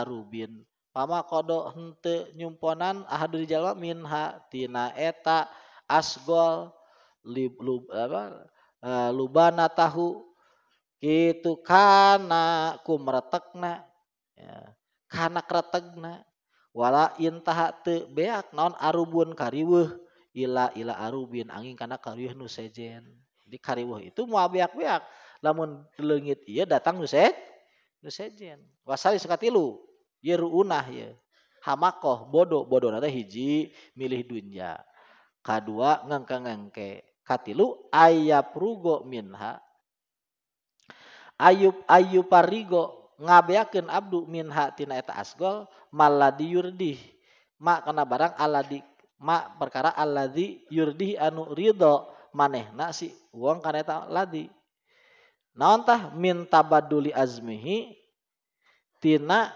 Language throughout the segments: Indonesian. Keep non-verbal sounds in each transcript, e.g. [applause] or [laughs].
arubin pama kodo hente nyumponan ahadu dijalma minha tina eta asgol lib, lub, apa, e, lubana tahu gitu kana kumretekna ya. kana kretegna wala intaha te beak non arubun kariweh ila ila arubin angin kana kariweh nu sejen di kariweh itu mau beak-beak lamun leungit iya datang nu sejen nu sejen wasali sekatilu. Yerunah ya. Hamakoh bodoh bodoh nanti hiji milih dunia. Kedua ngengke ngengke. lu ayap rugo minha. Ayub ayub parigo ngabeakeun abdu minha tina eta asgol maladi yurdi mak kana barang aladi mak perkara aladi yurdi anu ridho mane nasi uang kana eta ladi. Nontah minta baduli azmihi tina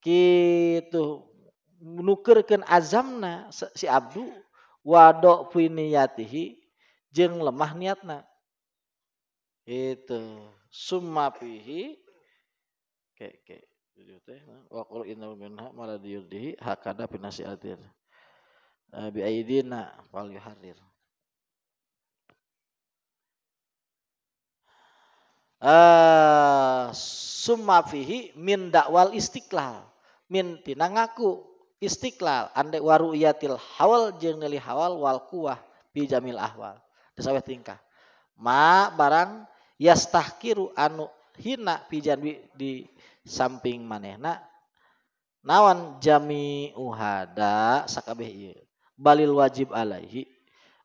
gitu menukerkan azamna si abdu wadok piniyatihi jeng lemah niatna itu summa pihi ke ke wa qul inna minha ma hakada pinasiatin eh, bi aidina wal yuharrir Uh, summa fihi min dakwal istiqlal min tina ngaku istiqlal ande waru'iyatil hawal jeung hawal wal quwah bi jamil ahwal desaweh tingkah ma barang yastahkiru anu hina pijan di samping manehna nawan jami uhada sakabeh ieu balil wajib alaihi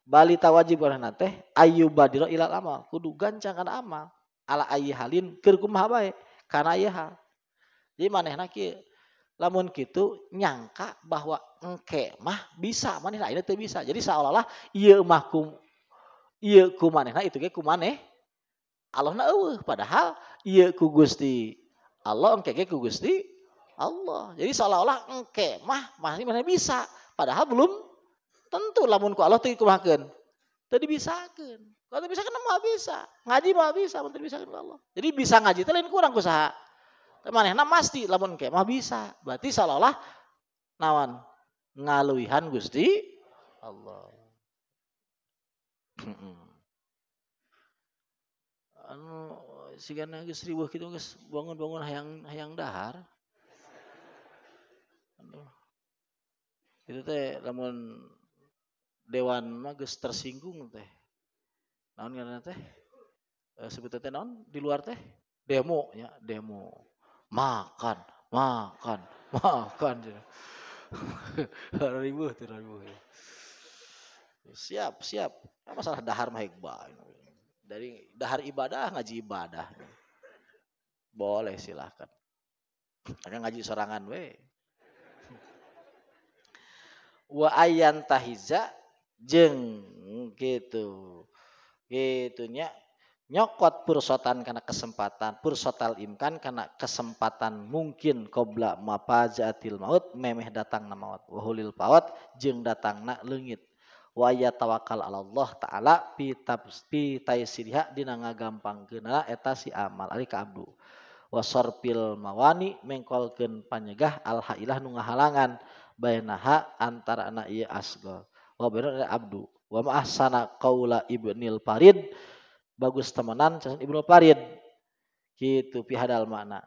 balita wajib urang teh ayu badiro ilal amal kudu gancangan amal ala ayi halin keur kumaha Karena kana hal jadi manehna kieu lamun gitu nyangka bahwa engke mah bisa maneh nah, ini tuh bisa jadi seolah-olah iya mah kum iya kumaneh nah itu kayak kumaneh Allah na padahal iya ku Gusti Allah engke ge ku Gusti Allah jadi seolah-olah engke mah masih mana bisa padahal belum tentu lamun ku Allah tuh teu tadi bisa kan kalau bisa kan mah bisa ngaji mah bisa menteri bisa kan Allah jadi bisa ngaji teh lain kurang kusaha nah pasti lamun kemah bisa. Berarti salahlah nawan ngaluihan Gusti Allah. [clears throat] anu sigana gus ribu gitu gus bangun-bangun hayang hayang dahar. anu Itu teh lamun dewan mah tersinggung teh. nawan ngaranna teh? Eh, sebut Sebetulnya non di luar teh demo ya demo makan, makan, makan. ribu, ribu. Siap, siap. Masalah dahar mah Dari dahar ibadah, ngaji ibadah. Boleh silahkan. Hanya ngaji sorangan we. Wa ayan tahiza jeng gitu. Gitunya nyokot pursotan karena kesempatan pursotal imkan karena kesempatan mungkin kobla mapajatil maut memeh datang na maut wahulil pawat jeng datang nak lengit waya tawakal Allah taala pitab pitaisiriha dina ngagampang kenala eta si amal ari ka abdu wasorpil mawani mengkolken panyegah al hailah nu ngahalangan bainaha antara anak ieu asgol wa abdu wa ma kaula ibu ibnil parid bagus temenan casan Ibnu Farid. Gitu pihadal makna.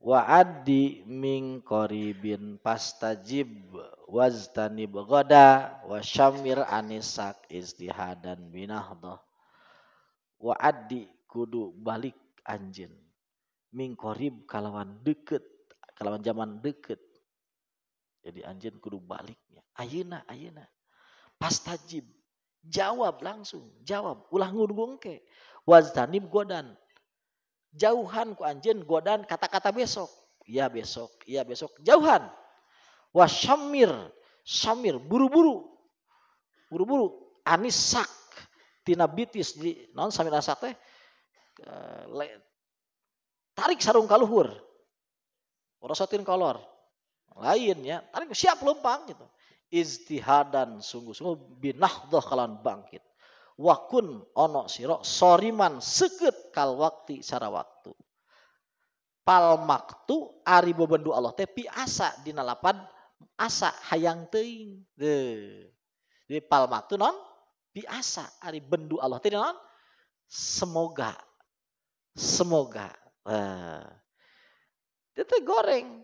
Wa addi min qaribin pastajib wajtanib goda wa syamir anisak istihadan binahdah. Wa adi kudu balik anjin. ming qarib kalawan deket. Kalawan zaman deket. Jadi anjin kudu baliknya. Ayuna, ayuna. Pastajib Jawab langsung, jawab. Ulah ngurung ke. Waztanib godan. Jauhan ku anjen godan kata-kata besok. Ya besok, ya besok. Jauhan. wasamir samir, buru-buru. Buru-buru. Anisak. Tina bitis. Di, non samir sate eh, Tarik sarung kaluhur. Orosotin kolor. Lain ya. Tarik siap lempang gitu istihadan sungguh-sungguh oh, binahdah kalan bangkit. Wakun ono siro soriman seket kal waktu cara waktu. Palmaktu ari bobendu Allah tapi asa dinalapan asa hayang teing. De. Jadi palmaktu non biasa ari bendu Allah teh non semoga semoga. Nah. Eh. Itu goreng,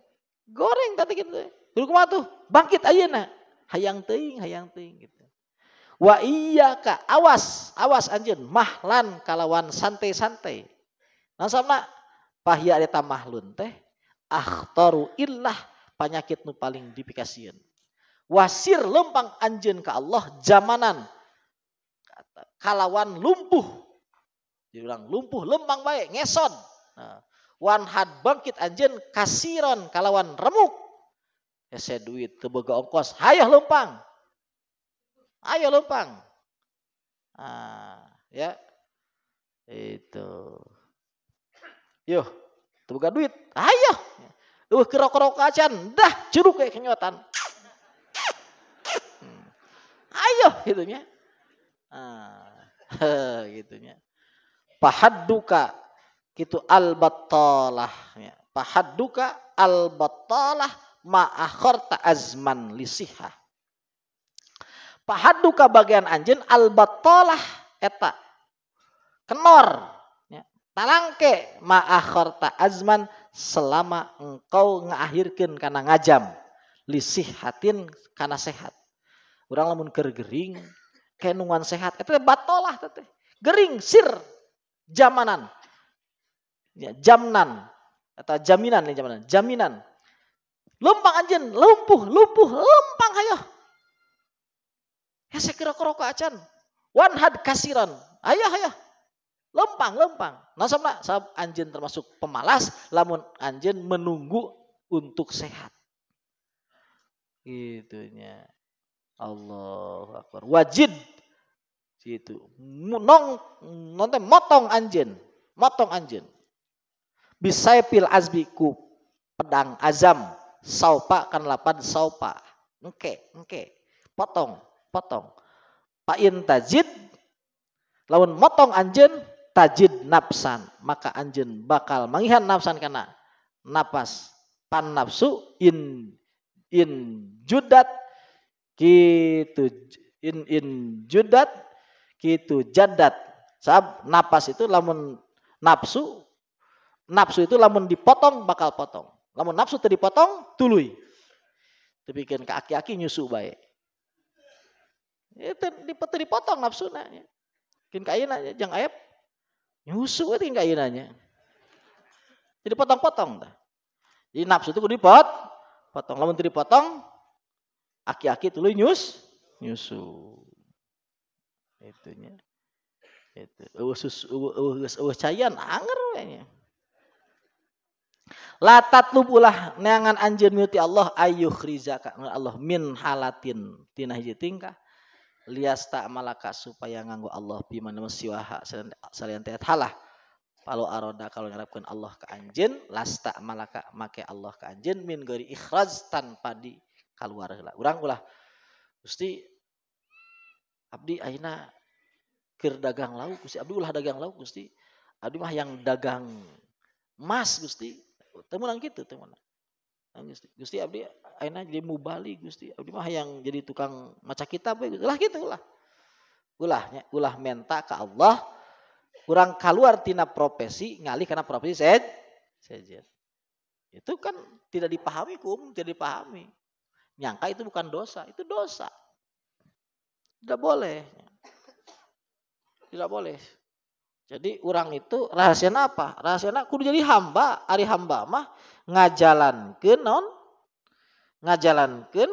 goreng tadi gitu. Dulu tuh bangkit aja nak hayang ting, hayang ting, gitu. Wa iya kak, awas, awas anjun, mahlan kalawan santai-santai. Nah sama pahya eta mahlun teh akhtaru illah penyakit nu paling dipikasian. Wasir lempang anjun ke Allah jamanan, kalawan lumpuh. orang lumpuh lempang baik ngeson. Nah, wanhad bangkit anjen kasiron kalawan remuk hese ya, duit teboga ongkos hayo lumpang. ayo lumpang. ah ya itu yuk teboga duit ayo Uh, kerok-kerok acan, dah jeruk kayak kenyotan. Hmm. Ayo, Ayo, gitunya. Ah, [laughs] gitunya. duka, gitu al Pahad duka, al-battalah ma'akhorta azman lisiha. Pahaduka bagian anjin albatolah eta. Kenor. Ya. Talangke ma'akhorta azman selama engkau ngaahirkan karena ngajam. Lisih hatin karena sehat. Orang lamun gering, kenungan sehat. Itu batolah. Tete. Gering, sir. Jamanan. Ya, jamnan. Atau jaminan. Jaminan. jaminan Lempang anjen, lumpuh, lumpuh, lempang ayo. Ya saya kira kerokok acan. Wan had kasiran. Ayo, ayo. Lempang, lempang. Nah sama sahab anjen termasuk pemalas, lamun anjen menunggu untuk sehat. Itunya. Allah Akbar. Wajid. Situ. Nong, nonton motong anjen. Motong anjen. Bisa pil azbiku pedang azam saupa kan lapan saupa. oke oke Potong, potong. pakin tajid lawan motong anjen tajid napsan. maka anjen bakal mengihan napsan karena napas pan nafsu in in judat gitu in in judat gitu jadat sab napas itu lamun nafsu nafsu itu lamun dipotong bakal potong Lamun nafsu tadi potong, tuluy. Demikian ke aki-aki nyusu baik. Itu ya, dipotong nafsu nanya. Kan kain aja, jangan ayap. Nyusu itu kain aja. Jadi potong-potong. Jadi nafsu itu kudu dipot. Potong. Lamun tadi potong, aki-aki tuluy nyus. Nyusu. Itunya. Itu. Usus, usus, usus, usus, usus, usus, La tatlubulah neangan anjeun mimiti Allah ayuh rizaka Allah min halatin tina hiji tingkah lias tak malaka supaya nganggu Allah bima namasiwaha salian tehat halah kalau aroda kalau ngarapkan Allah ke anjen tak malaka make Allah ke anjen min gori ikhraz tanpa di keluar lah urang ulah gusti abdi aina keur dagang lauk gusti abdi ulah dagang lauk gusti abdi mah yang dagang emas gusti temenang gitu temenang. Nah, Gusti, Gusti abdi aina jadi mubali Gusti. Abdi mah yang jadi tukang maca kitab we. Ulah gitu ulah. Ulahnya ulah menta ke Allah kurang keluar tina profesi ngalih karena profesi sed sejen. Itu kan tidak dipahami kum, tidak dipahami. Nyangka itu bukan dosa, itu dosa. Tidak boleh. Tidak boleh. Jadi orang itu rahasia apa? Rahasia aku jadi hamba, ari hamba mah ngajalan ngajalan naon? ren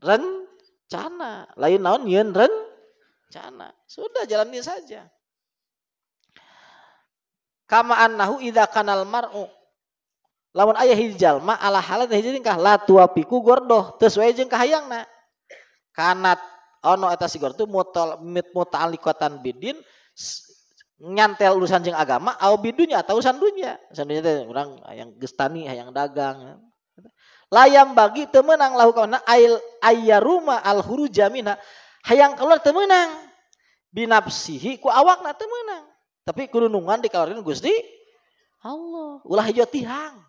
rencana. Lain non yen rencana. Sudah jalani saja. Kama annahu idha kanal mar'u Lawan ayah hijal ma ala halat hijal tingkah la tua piku gordoh teu sesuai hayang na. Kanat ono etasi tu mutal mit mutal bidin nyantel urusan jeng agama au bidunya atau urusan dunia urusan dunia teh urang hayang gestani yang dagang layam bagi temenang lahu kauna ail ayyaruma al huru minha hayang keluar temenang binapsihi ku awakna temenang tapi kurunungan dikawarin Gusti Allah ulah hijau tihang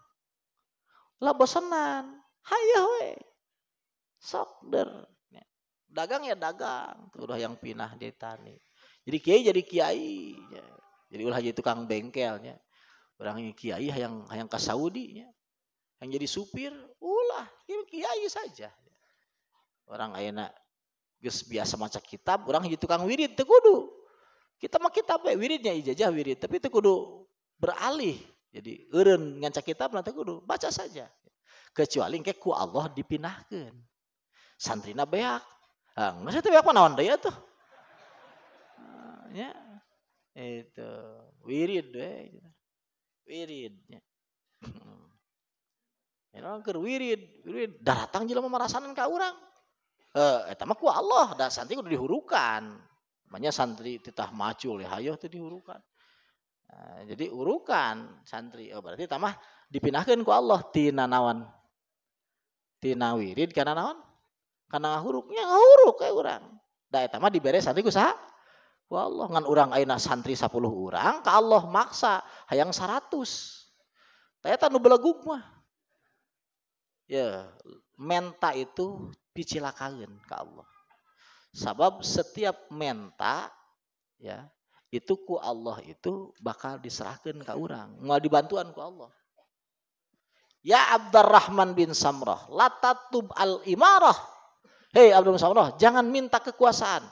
lah bosenan hayo we sok der dagang ya dagang udah yang pinah jadi tani jadi kiai jadi kiai. Ya. Jadi ulah jadi tukang bengkelnya. Orang yang kiai yang yang ke Saudi ya. Yang jadi supir ulah kiai saja. Orang ayeuna geus biasa maca kitab, orang jadi tukang wirid teu Kita mah kitab ya. wiridnya ijazah wirid, tapi teu beralih. Jadi eureun ngaca kitab nanti kudu, baca saja. Kecuali engke ku Allah dipinahkeun. Santrina beak. Ah, saya teh beak mah daya tuh ya itu wirid deh gitu. wirid ya. Ini hmm. ya, orang wirid, wirid datang jelas marasanan ka orang. Eh eta mah ku Allah, dah santri udah dihurukan. Makanya santri titah macul ya Hayo itu dihurukan. Nah, jadi urukan santri. Oh berarti tamah dipindahkan ku Allah tina nawan. Tina wirid karena nawan. karena huruknya huruk kayak orang dah tamah mah beres santri ku sah. Allah ngan orang aina santri 10 orang, ka Allah maksa hayang 100. Ternyata nu belegug mah. Ya, menta itu picilakakeun ka Allah. Sebab setiap menta ya, itu ku Allah itu bakal diserahkan ke orang. Mau dibantuan ku Allah. Ya Abdurrahman bin Samrah, latatub al-imarah. Hei Abdurrahman Samrah, jangan minta kekuasaan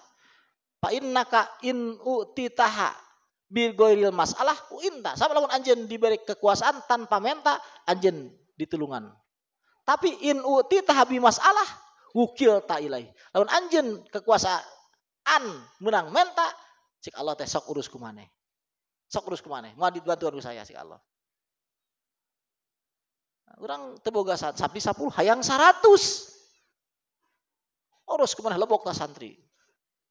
Fa innaka in utitaha bil goiril masalah uinta. Sama lawan anjen diberi kekuasaan tanpa menta anjen ditulungan. Tapi in utitaha bi masalah wukil ta ilai. lawan anjen kekuasaan menang menta cik Allah teh sok urus kumane. Sok urus kumane. Mau urus saya cik Allah. Orang teboga saat sapi sapul hayang seratus. Urus kumane lebok santri.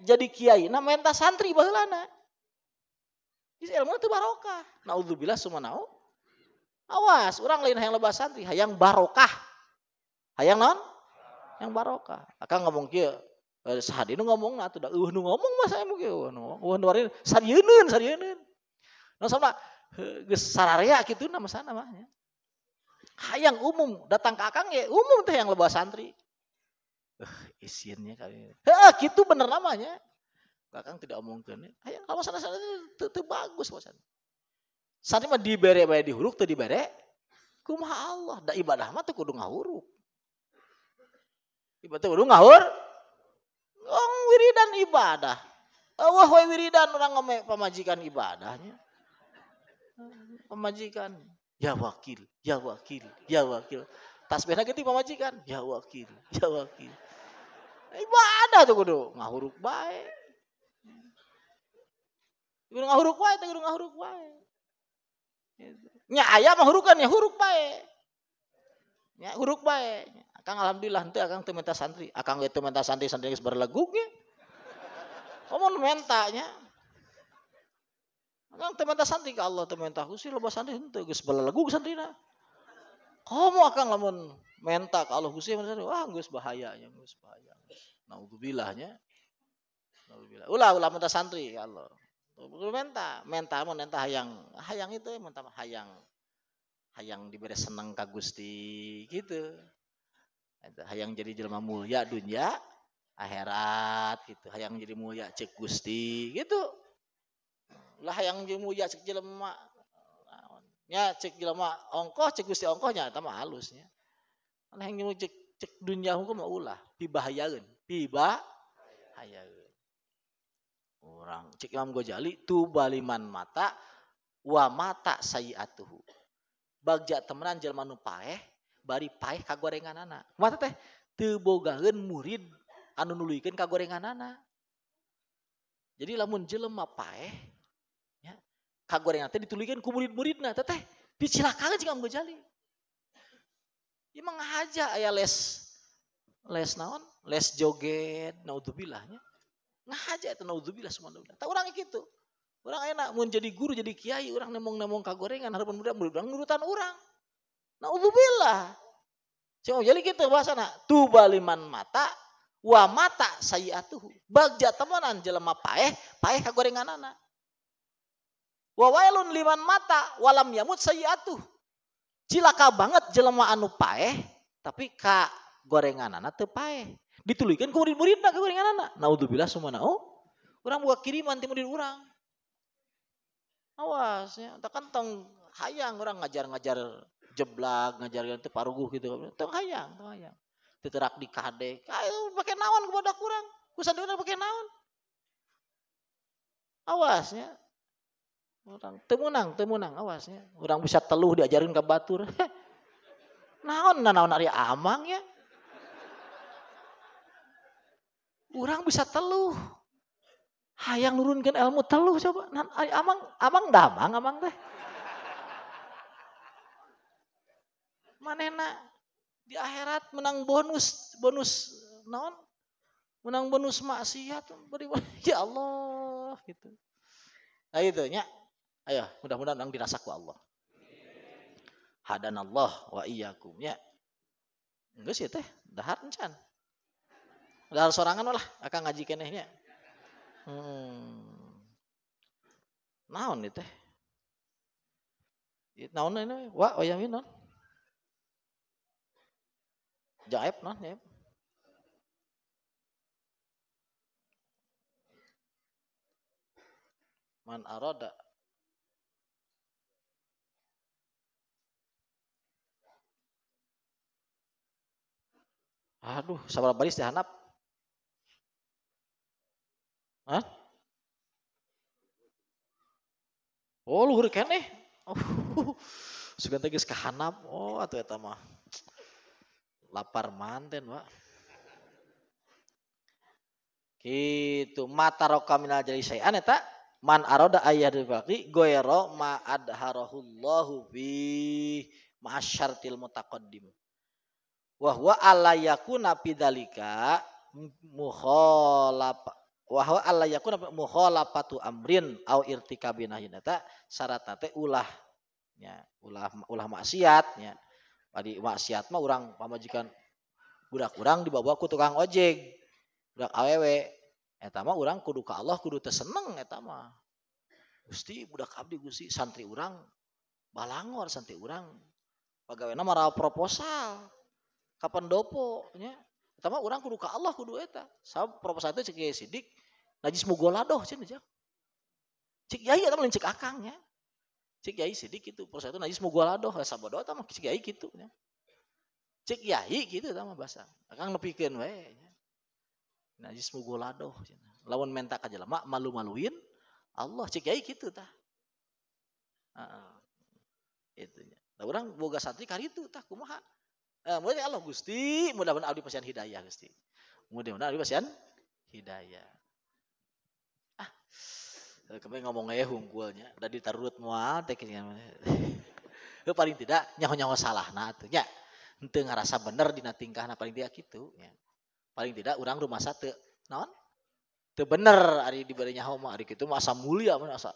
jadi kiai, nah menta santri bahulana. Jadi ilmu itu barokah. Naudzubillah sumanau. Awas, orang lain yang lebah santri, hayang barokah. Hayang non? Yang barokah. Akan ngomong kia, eh, sehadi nu ngomong nah, tuh, uh, nu ngomong masa emu mungkin uh, nu ngomong, uh, ngomong, warin, sarjeunun, Nah sama, Sararya gitu nama sana mah. Ya. Hayang umum, datang ke akang ya umum teh yang lebah santri. Eh, isinnya kali. ini. Heeh, eh, gitu bener namanya. Kakang tidak omongkan. Ayo, kalau sana-sana itu bagus sana. Sari mah di huruf tuh tuh dibere. Kumaha Allah, da ibadah mah tuh kudu ngahuruk. Ibadah kudu ngahur. Ngong wiridan ibadah. Allah eh, wiri wiridan orang ngome pamajikan ibadahnya. Pemajikan. Ya wakil, ya wakil, ya wakil. Tasbihnya geuting pamajikan. Ya wakil, ya wakil. Ibadah tuh kudu ngahuruk bae. Kudu ngahuruk wae, kudu ngahuruk baik. Nya ayah mah hurukan ya huruk bae. Nya huruk bae. Akang alhamdulillah nanti akang tuh minta santri. Akang itu minta santri santri yang barlegug ya Omon menta nya. Akang tuh minta santri ke Allah tuh minta husi loba santri gus geus santri santrina. kamu akang lamun Menta mentak Allah Gusti wah Gus bahaya ya Gus bahaya. Naudzubillahnya. Nauzubillah. Ulah ulah mentah santri ya Allah. Menta, menta mau menta hayang, hayang itu menta hayang. Hayang diberi seneng ka Gusti gitu. Hayang jadi jelma mulia dunia, akhirat gitu. Hayang jadi mulia cek Gusti gitu. Lah hayang jadi mulia cek jelma. ya cek jelema ongkoh cek Gusti ongkohnya eta halusnya. Nah yang cek, cek dunia hukum mau ulah, pibahayaeun, piba hayaeun. Orang cek Imam Ghazali tu baliman mata wa mata sayiatuhu. Bagja temenan jelma nu paeh bari paeh ka gorenganana. Mata teh teu bogaheun murid anu nuluykeun ka gorenganana. Jadi lamun jelema paeh ya ka gorengan teh dituluykeun ku murid-muridna teh teh dicilakakeun jeung Imam Ghazali. Dia menghajar ayah les les naon, les joget, naudzubillahnya. nya. itu naudzubillah semua naudzubillah. Tak orang gitu. Orang enak mau jadi guru, jadi kiai, orang nemong-nemong kagorengan harapan muda murid orang nurutan orang. Naudzubillah. Cuma jadi gitu bahasa nak tuba liman mata wa mata sayiatuhu. Bagja temenan jelema paeh, paeh kagorengan anak. Wa wailun liman mata walam yamut sayiatuhu. Cilaka banget jelema anu pae tapi ka gorengan anak teu paeh. Dituluykeun ku murid-muridna ka gorengan anak. Naudzubillah semuanya. Oh, urang buka kiriman ti murid urang. Awas ya, tak kantong hayang orang ngajar-ngajar jeblak, ngajar itu paruguh gitu. Tong hayang, tong hayang. Teterak di kade, kayu pakai naon kepada kurang. Kusadona pakai naon. Awas ya, Orang temunang, temunang, awasnya. Orang bisa teluh diajarin ke batur. [laughs] naon, naon ari amang ya. Orang bisa teluh. Hayang nurunkan ilmu teluh coba. Nan, amang, amang damang, amang teh. Manena di akhirat menang bonus, bonus naon? Menang bonus maksiat. [laughs] Ya Allah gitu. Nah itu ya. Ayo, mudah-mudahan yang dirasaku Allah. Hadan Allah wa iyyakum ya. Enggak sih teh, dahar encan. Dahar sorangan lah, akan ngaji kenehnya. nya. Hmm. Naon nih teh? Naon ini wa oyamin non. Jaib non ya. Man arada Aduh, sabar baris Hanap. Hah? Oh, luhur kene. Oh, tegas [laughs] ke Hanap. Oh, atuh eta mah. Lapar manten, Pak. Gitu, mata roka minal saya aneh eta man aroda ayah dibagi goyero ma adharahullahu bi ma'asyartil mutaqaddim wahwa alla yakuna muholap, mukhalaf wahwa alla yakuna amrin au irtikabi nahyin eta syaratna ulah ya ulah ulah maksiat ya tadi maksiat mah urang pamajikan budak urang dibawa ku tukang ojek budak awewe eta mah urang kudu ka Allah kudu teu seneng eta mah Gusti budak abdi Gusti santri urang balangor santri urang pegawai nama proposal kapan dopo nya utama orang kudu ka Allah kudu eta sam proposal itu cek sidik najis mugoladoh cina aja. cik yai atau cek akangnya cik yai sidik itu proposal itu najis mugoladoh rasa bodoh atau cik yai gitu ya. cik yai gitu atau bahasa akang nepikeun weh. nya. najis mugoladoh lawan menta aja jelema malu-maluin Allah cik yai gitu tah Heeh. Uh, itunya. Nah, orang boga santri itu tah kumaha Eh, mudah Allah Gusti, mudah-mudahan abdi pasian hidayah Gusti. Mudah-mudahan abdi pasian hidayah. Ah. Eh, Kami ngomong aja hunkulnya, udah tarut mual tekinya. Kan. [laughs] Eh, paling tidak nyaho-nyaho salah nah tuh ya. enteng ngerasa bener dina nah paling tidak gitu ya. Paling tidak orang rumah satu. non, Teu bener hari di dibari nyaho mah hari itu masa mulia masa,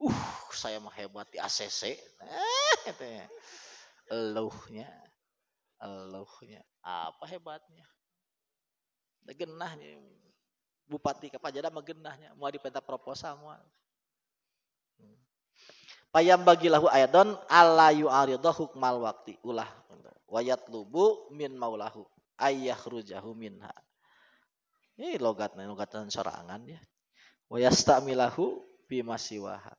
Uh, saya mah hebat di ACC. Eh, gitu ya. Eluhnya. Allahnya apa hebatnya genah nih bupati ke pajada genahnya mau dipenta proposal mau. Hmm. payam payam bagilahu ayadon ala yu'aridahu mal wakti ulah wayat lubu min maulahu ayah rujahu minha ini logatnya logatan sorangan ya wayastamilahu bimasiwaha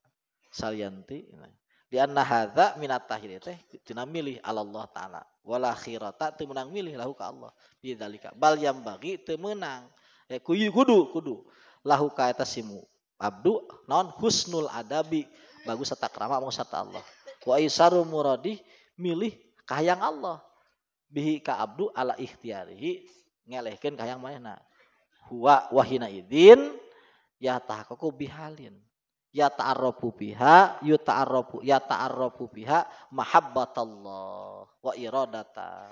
salianti nah di anna hadza minat tahir teh tina milih Allah taala. Wala khirata teu meunang milih lahu ka Allah. Bidzalika bal yang bagi teu meunang. Eh kuyu kudu kudu lahu ka eta simu. Abdu non husnul adabi bagus serta kerama mung Allah. Wa isaru muradi milih kahyang Allah. Bihi ka abdu ala ikhtiarihi ngelehkeun kaya manehna. Huwa wahina idin ya tahakuku bihalin ya ta'arrafu biha ya ta'arrafu ya ta'arrafu biha mahabbatallah wa iradata.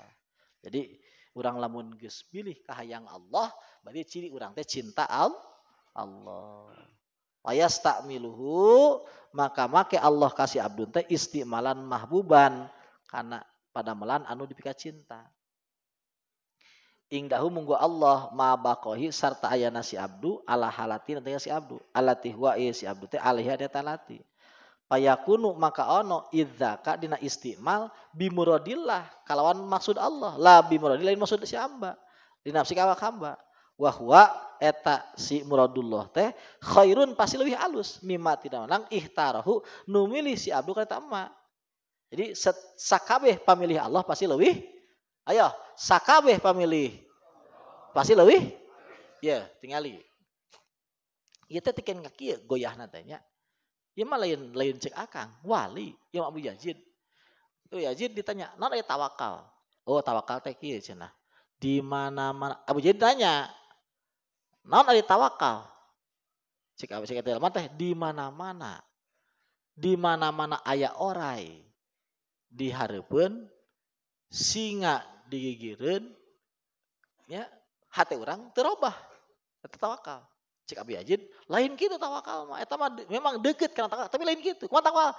Jadi orang lamun geus bilih kahayang Allah berarti ciri orang teh cinta Allah. Wayas takmiluhu maka make Allah kasih abdun teh istimalan mahbuban karena pada melan anu dipika cinta ingdahu munggu Allah ma bakohi sarta ayana si abdu ala halati nantinya si abdu alati huwa iya si abdu teh alihya ada talati payakunu maka ono idzaka dina istimal bimuradillah kalawan maksud Allah la bimuradillah maksud si amba dinafsi kawak hamba wahwa eta si muradullah teh khairun pasti lebih halus mimma tidak menang ihtarahu numili si abdu kata emak jadi sakabeh pamilih Allah pasti lebih Ayo, sakabeh pamilih. Pasti lebih? Ya, tingali. Iya teh tikeun kaki goyah tanya. ya mah lain lain cek akang, wali, ya Abu Yazid. Abu Yazid ditanya, "Non ada tawakal?" Oh, tawakal teh kia cina, Di mana-mana Abu Yazid tanya, "Non ada tawakal?" Cek Abu cek itu teh di mana-mana. Di mana-mana ayah orai. Di hareupeun singa digigirin, ya hati orang terubah. itu tawakal cek abi ajin lain gitu tawakal mah eta mah memang deket karena tawakal tapi lain gitu kumaha tawakal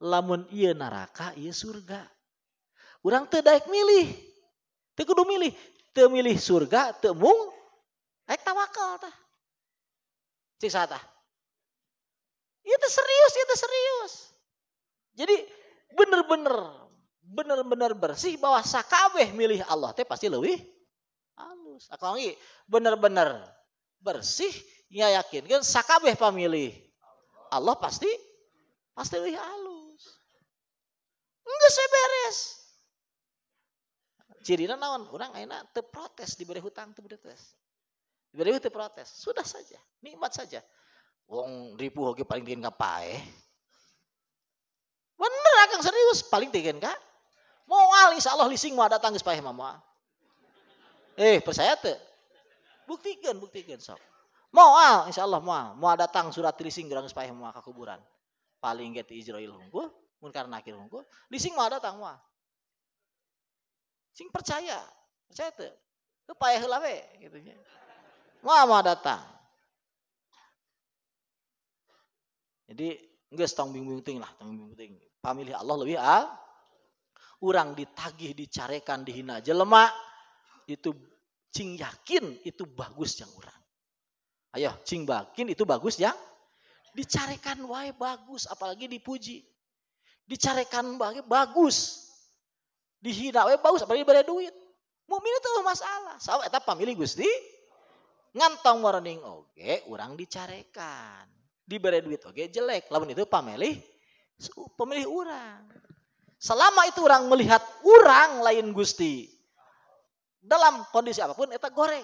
lamun iya neraka iya surga orang teu milih teu milih teu surga teu mung daek tawakal tah cek sata itu serius itu serius jadi bener-bener benar-benar bersih bahwa sakabeh milih Allah teh pasti lebih halus. lagi benar-benar bersih nya yakin kan sakabeh pamilih Allah pasti pasti lebih halus. Enggak saya beres. Cirina naon orang enak terprotes diberi hutang teu protes. Diberi hutang terprotes sudah saja, nikmat saja. Wong ribu hoki paling dingin kapae. Bener akang serius paling tinggi enggak. Moal insya Allah lising mau datang ke paeh mama. Eh percaya teh? Buktikan, buktikan sob. Moal ah, insya Allah moal. Moal datang surat lising ke geus mama ke kuburan. Paling get Israel Izrail Mungkin karena akhir hungkul, lising mau datang mau. Sing percaya, percaya tuh. Tu payah heula gitu gitu Mau mau datang. Jadi enggak tong bingung ting lah, tong bingung ting. Pamilih Allah lebih al orang ditagih, dicarekan, dihina jelema, itu cing yakin itu bagus yang orang. Ayo, cing bakin itu bagus yang dicarekan wae bagus, apalagi dipuji. Dicarekan wae bagus. Dihina wae bagus, apalagi beri duit. Mumin itu masalah. Sawa apa milih Gusti. Ngantong warning oke, okay, orang dicarekan. Diberi duit oke, okay, jelek. Lamun itu pamilih pemilih orang. Selama itu orang melihat orang lain Gusti. Dalam kondisi apapun itu goreng.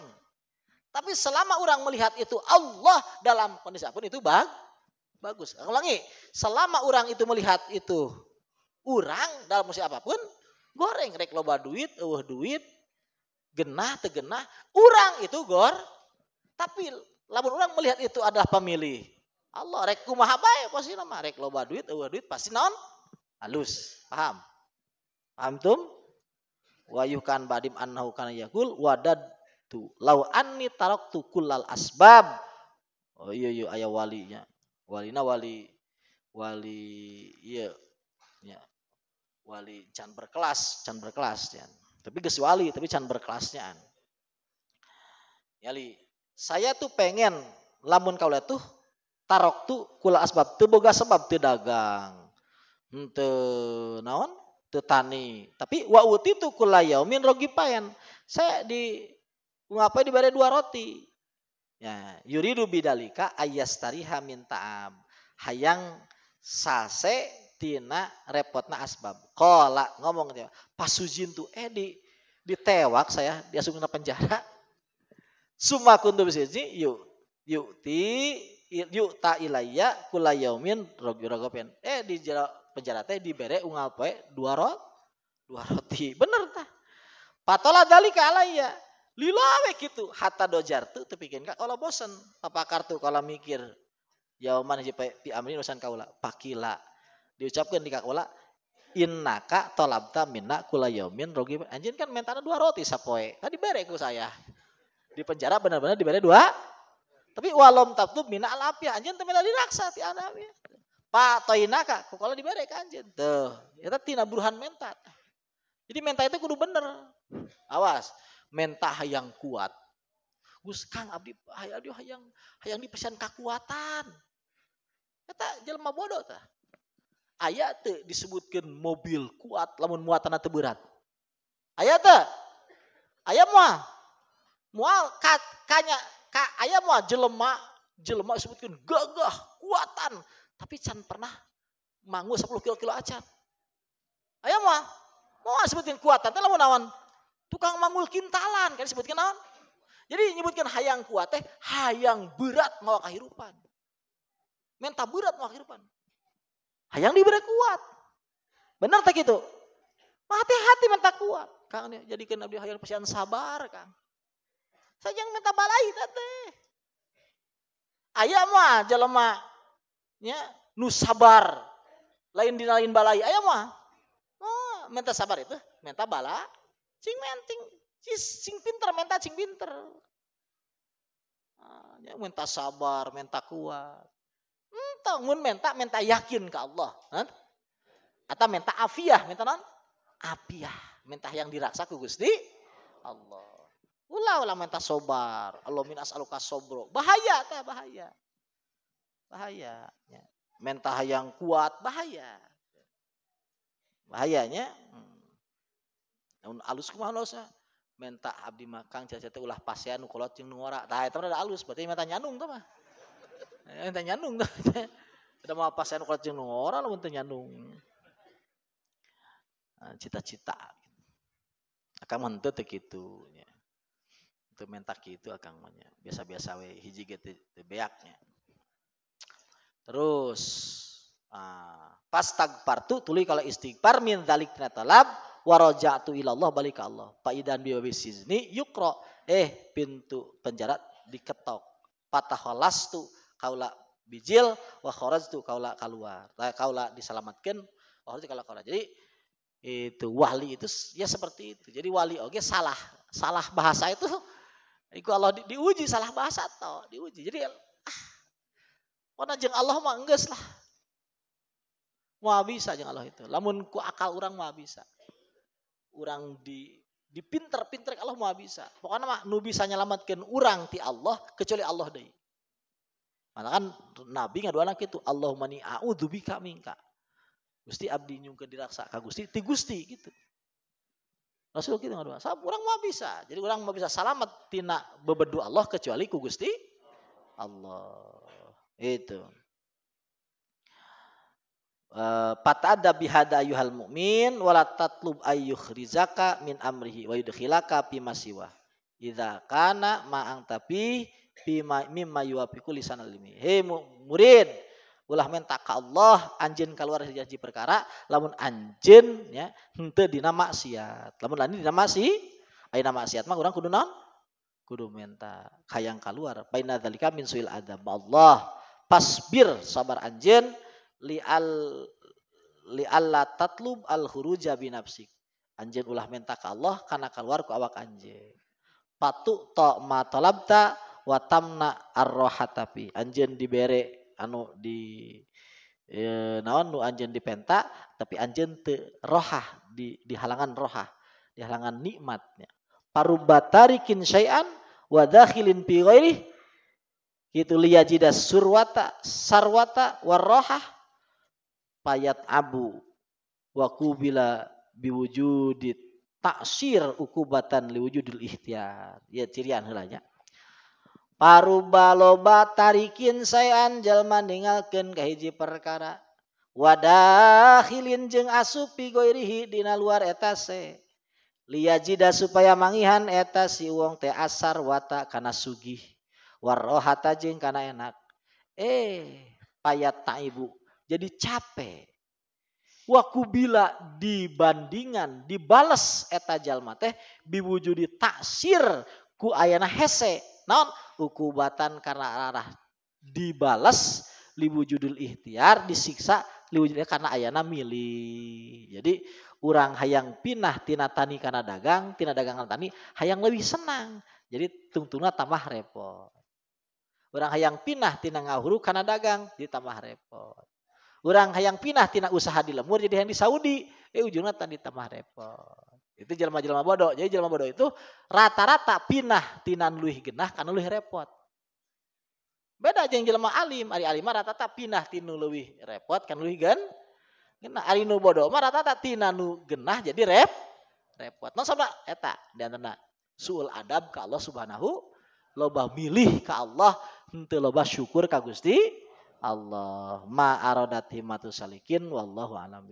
Tapi selama orang melihat itu Allah dalam kondisi apapun itu bag, bagus. Ulangi, selama orang itu melihat itu orang dalam kondisi apapun goreng rek loba duit, eueuh duit, genah tegenah, orang itu gor. Tapi lamun orang melihat itu adalah pemilih. Allah rek kumaha bae pasti nama rek loba duit, duit pasti non halus. Paham? Paham tum? Wayuhkan badim annahu kana yakul wadad tu lau anni tu kulal asbab. Oh iya iya aya walinya. Walina wali wali iya ya. Wali can berkelas, can berkelas ya. Tapi geus wali, tapi can berkelasnya. Yali, saya tuh pengen lamun lihat tuh tarok tu kulal asbab teu boga sebab teu dagang Ente naon? Tetani. Tapi wa min rogi rogipayan. Saya di ngapain diberi dua roti. Ya, yuridu bidalika ayastariha min ta'am. Hayang sase tina repotna asbab. Kola ngomong dia, pasujin tuh eh di ditewak saya dia diasungna penjara. Suma kuntu bisiji yuk yuk ti, yuk ta ilayya kulayaumin rogi rogopen. Eh di jero penjara teh dibere ungal poe dua rot dua roti [laughs] bener ta patola dali ke alaya lilawe gitu hatta dojar tuh tapi kak kalau bosen apa kartu kalau mikir sih aja pi amri nusan kaula pakila diucapkan di kaula innaka tolabta minna kula yomin rogi anjing kan mentana dua roti sapoe tadi bere ku saya di penjara benar-benar dibere dua tapi walom tabtu mina alapia anjing temela raksa ti anami Pak toinaka, kalau diberi anjeun. Tuh, eta tina buruhan menta. Jadi menta itu kudu bener. Awas, menta hayang kuat. Gus Kang abdi hayang abdi hayang hayang dipesan kakuatan. Eta jelema bodoh tah. Aya teu disebutkeun mobil kuat lamun muatan teu berat. Aya teu? Aya moal. Moal ka, kanya ka aya moal jelema jelema disebutkeun gagah kuatan tapi Chan pernah manggu 10 kilo-kilo acan. Ayam mah, mau sebutin kuat tante lamun nawan Tukang mangul kintalan, kan sebutkan nawan Jadi nyebutkan hayang kuat teh hayang berat mau kehidupan. Menta berat mau kehidupan. Hayang diberi kuat. Benar tak gitu? Hati-hati menta kuat. Kang jadi kena dia hayang pasian sabar, Kang. yang menta balai teh. ayam mah jelema ya nu sabar lain di lain balai aya mah oh menta sabar itu menta bala cing menting cing pinter menta cing pinter ah, ya menta sabar menta kuat entah hmm, mun menta menta yakin ke Allah atau menta afiah menta non afiah menta yang diraksa ku Gusti Allah ulah ulah menta sobar Allah minas as'aluka sobro bahaya teh bahaya bahaya. Ya. Mentah yang kuat bahaya. Bahayanya hmm. namun alus kemana losa abdi makang caca ulah pasien kolot jeung nu tah ada alus berarti mental nyanung tuh mah eh, mental nyanung tuh, ada mau pasean kolot jeung nu ora lamun teu nyanung nah, cita-cita akan mentu teh kitu nya itu menta kitu akan mah biasa-biasa we hiji ge beaknya Terus ah, pas tagpartu tuli kalau istighfar min dzalik talab waraja'tu ilallah Allah balik ke Allah. Pak Idan bi sizni yukro eh pintu penjara diketok. tu kaula bijil wa tu kaula keluar. Kaula diselamatkan wa kaula keluar. Jadi itu wali itu ya seperti itu. Jadi wali oke salah salah bahasa itu [laughs] Iku Allah di, diuji salah bahasa toh, diuji. Jadi ah, Mana jeng Allah mah enggak lah. mau bisa aja Allah itu. Lamun ku akal orang mau bisa. Orang di di pinter Allah mau bisa. Pokoknya mah nu bisa nyelamatkan orang ti Allah kecuali Allah deh. Mana kan Nabi nggak dua anak itu Allah Allahumma ni kami kak. Gusti abdi nyungke diraksa ka Gusti ti Gusti gitu. Rasul kita dua. sab orang mau bisa. Jadi orang mau bisa selamat tina bebedu Allah kecuali ku Gusti Allah. Itu. patada eh, bihada ayuhal mu'min wala tatlub rizaka min amrihi wa yudkhilaka bima siwa. Idza kana ma'ang tapi bima mimma yuwafiqu lisan alimi. Hei murid, ulah men taka Allah anjin keluar dari janji perkara lamun anjin ya henteu dina maksiat. Lamun lain dina maksi ayeuna maksiat mah urang kudu naon? Kudu menta hayang keluar. Baina dzalika min suil adab Allah pasbir sabar anjen li'al li'alla tatlub al huruja binafsik. Anjen ulah minta ke Allah karena keluar ku awak anjen. patuk to ma talabta wa tamna arrohatapi. Anjen diberi anu di e, naon nu anjen dipenta tapi anjen te rohah di di halangan rohah di halangan nikmatnya. Parubatarikin syai'an wa dakhilin ghairihi Gitu liyajida surwata, sarwata, warrohah, payat abu, wakubila biwujudit taksir ukubatan liwujudil ikhtiar. Ya cirian paruba Parubaloba tarikin sayan jalma ninggalkeun kahiji perkara. Wadahilin jeng asupi goirihi dina luar etase. Liyajida supaya mangihan etasi uang te asar wata kana sugih Warohata jeng karena enak. Eh, payat ibu. Jadi capek. bila dibandingan, dibales eta jalma teh tak taksir ku ayana hese. Non, ukubatan karena arah dibales judul ikhtiar disiksa liwujudnya karena ayana milih. Jadi orang hayang pinah tina tani karena dagang, tina dagang tani hayang lebih senang. Jadi tungtuna tambah repot. Orang hayang pinah tina ngahuru karena dagang ditambah repot. Orang hayang pinah tina usaha di lemur jadi yang di Saudi, eh ujungnya tadi tambah repot. Itu jelma-jelma bodoh. Jadi jelma bodoh itu rata-rata pinah tinan luih genah karena luih repot. Beda aja yang jelma alim, ari alim rata-rata pinah tinu luih repot karena luih gen. Genah ari nu bodoh mah rata-rata tina nu genah jadi rep repot. Nah sama eta diantara sul suul adab ke Allah Subhanahu Loba milih ke Allah henteu loba syukur ke Gusti Allah ma aradat salikin wallahu alam